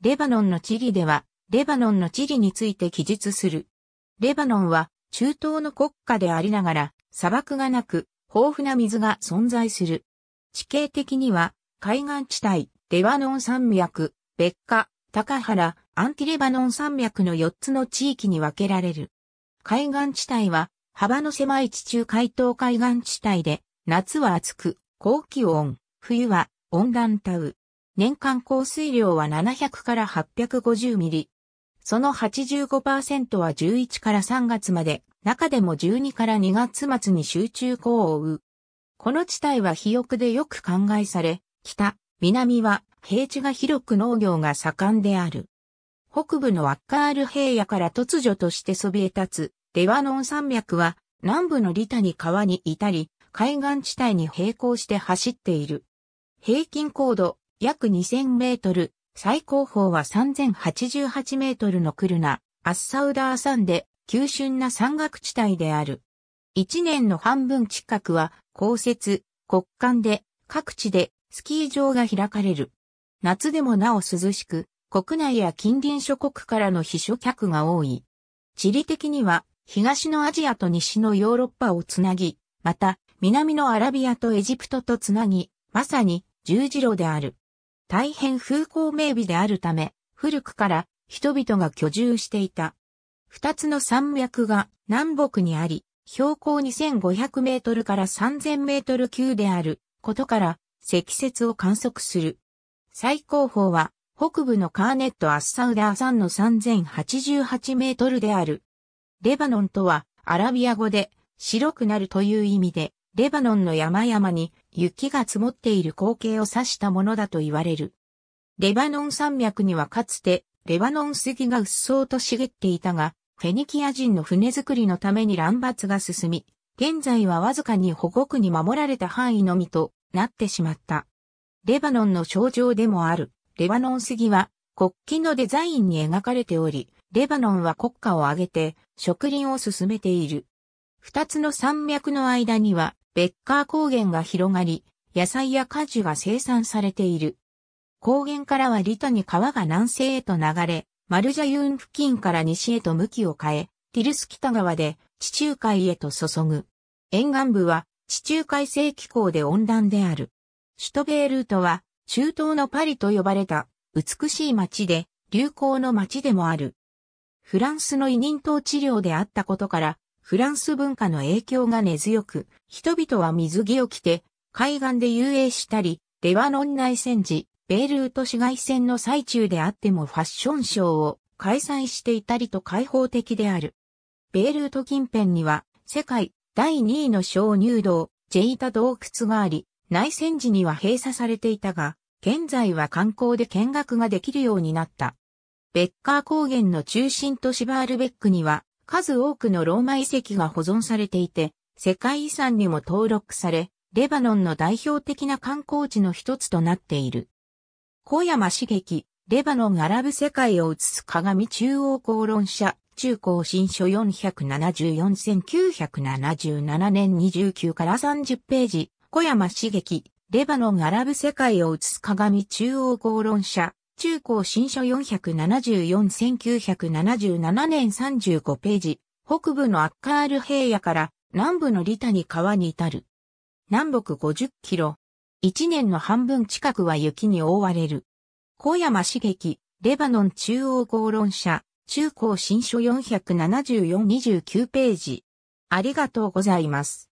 レバノンの地理では、レバノンの地理について記述する。レバノンは中東の国家でありながら、砂漠がなく、豊富な水が存在する。地形的には、海岸地帯、レバノン山脈、別家、高原、アンティレバノン山脈の4つの地域に分けられる。海岸地帯は、幅の狭い地中海東海岸地帯で、夏は暑く、高気温、冬は温暖タウ。年間降水量は700から850ミリ。その85%は11から3月まで、中でも12から2月末に集中降を追う。この地帯は肥沃でよく考えされ、北、南は平地が広く農業が盛んである。北部のワッカール平野から突如としてそびえ立つ、デワノン山脈は南部のリタに川に至り、海岸地帯に並行して走っている。平均高度約2000メートル、最高峰は3088メートルのクルナ、アッサウダー山で、急峻な山岳地帯である。一年の半分近くは、降雪、極寒で、各地で、スキー場が開かれる。夏でもなお涼しく、国内や近隣諸国からの避暑客が多い。地理的には、東のアジアと西のヨーロッパをつなぎ、また、南のアラビアとエジプトとつなぎ、まさに十字路である。大変風光明媚であるため、古くから人々が居住していた。二つの山脈が南北にあり、標高2500メートルから3000メートル級であることから積雪を観測する。最高峰は北部のカーネット・アッサウダー山の3088メートルである。レバノンとはアラビア語で白くなるという意味で、レバノンの山々に雪が積もっている光景を指したものだと言われる。レバノン山脈にはかつて、レバノン杉が鬱蒼と茂っていたが、フェニキア人の船作りのために乱伐が進み、現在はわずかに保護区に守られた範囲のみとなってしまった。レバノンの象徴でもある、レバノン杉は国旗のデザインに描かれており、レバノンは国家を挙げて植林を進めている。二つの山脈の間にはベッカー高原が広がり、野菜や果樹が生産されている。高原からはリトに川が南西へと流れ、マルジャユン付近から西へと向きを変え、ティルス北川で地中海へと注ぐ。沿岸部は地中海性気候で温暖である。首都ベールートは中東のパリと呼ばれた美しい街で流行の街でもある。フランスの委任統治領であったことからフランス文化の影響が根強く、人々は水着を着て、海岸で遊泳したり、レバノン内戦時、ベイルート市街戦の最中であってもファッションショーを開催していたりと開放的である。ベイルート近辺には、世界第2位の小乳道、ジェイタ洞窟があり、内戦時には閉鎖されていたが、現在は観光で見学ができるようになった。ベッカー高原の中心都市バールベックには、数多くのローマ遺跡が保存されていて、世界遺産にも登録され、レバノンの代表的な観光地の一つとなっている。小山茂樹、レバノンアラブ世界を映す鏡中央公論社、中高新書474-1977年29から30ページ、小山茂樹、レバノンアラブ世界を映す鏡中央公論社、中高新書474-1977年35ページ、北部のアッカール平野から南部のリタニ川に至る。南北50キロ。1年の半分近くは雪に覆われる。小山茂樹、レバノン中央合論者、中高新書474-29ページ。ありがとうございます。